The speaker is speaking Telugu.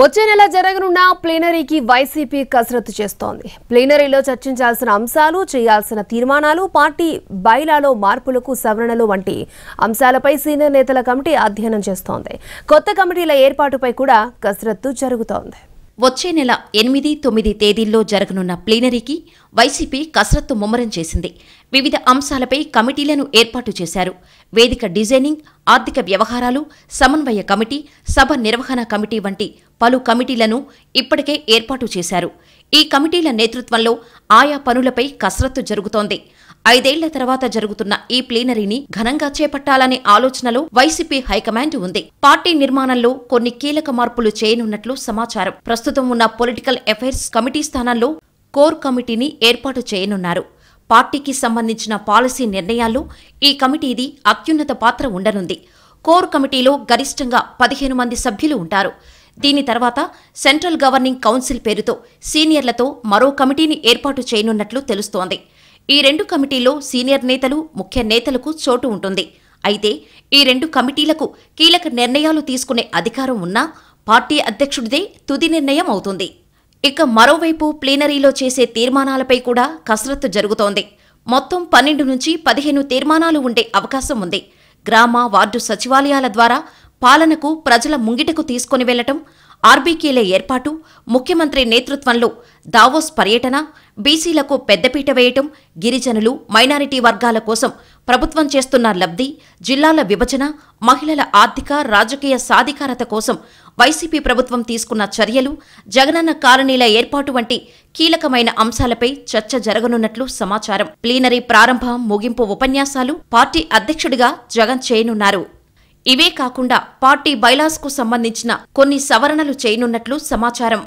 వచ్చే నెల జరగనున్న ప్లీనరీకి వైసీపీ కసరత్తు చేస్తోంది ప్లీనరీలో చర్చించాల్సిన అంశాలు చేయాల్సిన తీర్మానాలు పార్టీ బైలాలో మార్పులకు సవరణలు వంటి అంశాలపై సీనియర్ నేతల కమిటీ అధ్యయనం చేస్తోంది కొత్త కమిటీల ఏర్పాటుపై కూడా కసరత్తు జరుగుతోంది వచ్చే నెల ఎనిమిది తొమ్మిది తేదీల్లో జరగనున్న ప్లీనరీకి వైసీపీ కసరత్తు ముమ్మరం చేసింది వివిధ అంశాలపై కమిటీలను ఏర్పాటు చేశారు వేదిక డిజైనింగ్ ఆర్థిక వ్యవహారాలు సమన్వయ కమిటీ సభ నిర్వహణ కమిటీ వంటి పలు కమిటీలను ఇప్పటికే ఏర్పాటు చేశారు ఈ కమిటీల నేతృత్వంలో ఆయా పనులపై కసరత్తు జరుగుతోంది ఐదేళ్ల తర్వాత జరుగుతున్న ఈ ప్లీనరీని ఘనంగా చేపట్టాలనే ఆలోచనలో వైసీపీ హైకమాండ్ ఉంది పార్టీ నిర్మాణంలో కొన్ని కీలక మార్పులు చేయనున్నట్లు సమాచారం ప్రస్తుతం ఉన్న పొలిటికల్ అఫైర్స్ కమిటీ స్థానంలో కోర్ కమిటీని ఏర్పాటు చేయనున్నారు పార్టీకి సంబంధించిన పాలసీ నిర్ణయాల్లో ఈ కమిటీది అత్యున్నత పాత్ర ఉండనుంది కోర్ కమిటీలో గరిష్టంగా పదిహేను మంది సభ్యులు ఉంటారు దీని తర్వాత సెంట్రల్ గవర్నింగ్ కౌన్సిల్ పేరుతో సీనియర్లతో మరో కమిటీని ఏర్పాటు చేయనున్నట్లు తెలుస్తోంది ఈ రెండు కమిటీల్లో సీనియర్ నేతలు ముఖ్య నేతలకు చోటు ఉంటుంది అయితే ఈ రెండు కమిటీలకు కీలక నిర్ణయాలు తీసుకునే అధికారం ఉన్నా పార్టీ అధ్యక్షుడిదే తుది నిర్ణయం అవుతుంది ఇక మరోవైపు ప్లీనరీలో చేసే తీర్మానాలపై కూడా కసరత్తు జరుగుతోంది మొత్తం పన్నెండు నుంచి పదిహేను తీర్మానాలు ఉండే అవకాశం ఉంది గ్రామ వార్డు సచివాలయాల ద్వారా పాలనకు ప్రజల ముంగిటకు తీసుకుని వెళ్లటం ఆర్బీకేల ఏర్పాటు ముఖ్యమంత్రి నేతృత్వంలో దావోస్ పర్యటన బీసీలకు పెద్దపీట వేయటం గిరిజనులు మైనారిటీ వర్గాల కోసం ప్రభుత్వం చేస్తున్న లబ్ధి జిల్లాల విభజన మహిళల ఆర్థిక రాజకీయ సాధికారత కోసం వైసీపీ ప్రభుత్వం తీసుకున్న చర్యలు జగనన్న కాలనీల ఏర్పాటు వంటి కీలకమైన అంశాలపై చర్చ జరగనున్నట్లు సమాచారం ప్లీనరీ ప్రారంభ ముగింపు ఉపన్యాసాలు పార్టీ అధ్యక్షుడిగా జగన్ చేయనున్నారు ఇవే కాకుండా పార్టీ బైలాస్కు సంబంధించిన కొన్ని సవరణలు చేయనున్నట్లు సమాచారం